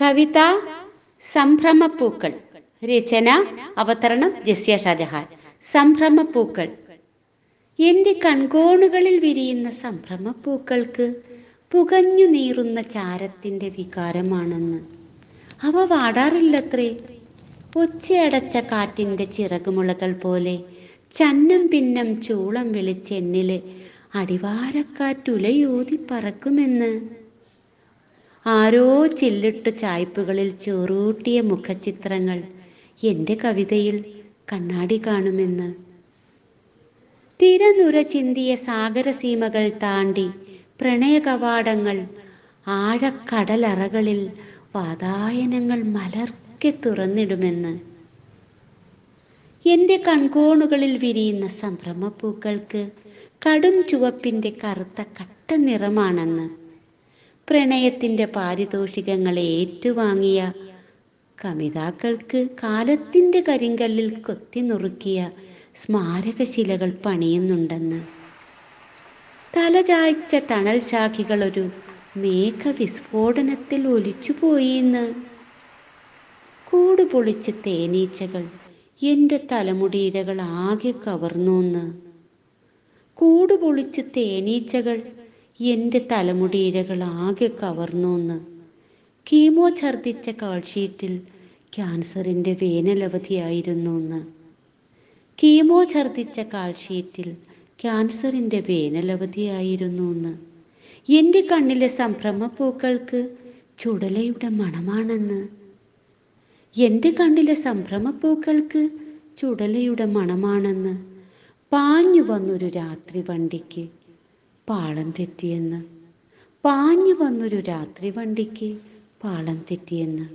കവിത സംഭ്രമപ്പൂക്കൾ രചന അവതരണം ജസ്യ ഷാജഹാൻ സംഭ്രമപ്പൂക്കൾ എന്റെ കൺകോണുകളിൽ വിരിയുന്ന സംഭ്രമപ്പൂക്കൾക്ക് പുകഞ്ഞു നീറുന്ന ചാരത്തിൻ്റെ വികാരമാണെന്ന് അവ വാടാറില്ലത്രേ ഒച്ചയടച്ച കാറ്റിൻ്റെ ചിറകുമുളകൾ പോലെ ചന്നം പിന്നം ചൂളം വിളിച്ചെന്നിലെ എന്നിലെ അടിവാരക്കാറ്റുലയൂതി പറക്കുമെന്ന് ആരോ ചില്ലിട്ടു ചായ്പുകളിൽ ചെറൂട്ടിയ മുഖചിത്രങ്ങൾ എൻ്റെ കവിതയിൽ കണ്ണാടി കാണുമെന്ന് തിരനുര ചിന്തിയ സാഗരസീമകൾ താണ്ടി പ്രണയകവാടങ്ങൾ ആഴക്കടലറകളിൽ വാതായനങ്ങൾ മലർക്കെ തുറന്നിടുമെന്ന് എൻ്റെ കൺകോണുകളിൽ വിരിയുന്ന സംഭ്രമപ്പൂക്കൾക്ക് കടും ചുവപ്പിൻ്റെ കറുത്ത കട്ട നിറമാണെന്ന് പ്രണയത്തിൻ്റെ പാരിതോഷികങ്ങളെ ഏറ്റുവാങ്ങിയ കവിതാക്കൾക്ക് കാലത്തിൻ്റെ കരിങ്കല്ലിൽ കൊത്തി നുറുക്കിയ സ്മാരകശിലകൾ പണിയുന്നുണ്ടെന്ന് തലചായ്ച്ച തണൽ ശാഖികൾ ഒരു മേഘവിസ്ഫോടനത്തിൽ ഒലിച്ചുപോയിന്ന് പൊളിച്ച തേനീച്ചകൾ എൻ്റെ തലമുടിയിരകൾ ആകെ കവർന്നുന്ന് കൂടുപൊളിച്ച് തേനീച്ചകൾ എൻ്റെ തലമുടി ആകെ കവർന്നു എന്ന് കീമോ ഛർദിച്ച കാൽഷീറ്റിൽ ക്യാൻസറിൻ്റെ വേനലവധിയായിരുന്നു എന്ന് കീമോ ഛർദിച്ച കാൽഷീറ്റിൽ ക്യാൻസറിൻ്റെ വേനലവധിയായിരുന്നു എന്ന് എൻ്റെ കണ്ണിലെ സംഭ്രമപ്പൂക്കൾക്ക് ചുടലയുടെ മണമാണെന്ന് എൻ്റെ കണ്ണിലെ സംഭ്രമപ്പൂക്കൾക്ക് ചുടലയുടെ മണമാണെന്ന് പാഞ്ഞു വന്നൊരു രാത്രി വണ്ടിക്ക് പാളം തെറ്റിയെന്ന് പാഞ്ഞു വന്നൊരു രാത്രി വണ്ടിക്ക് പാളം തെറ്റിയെന്ന്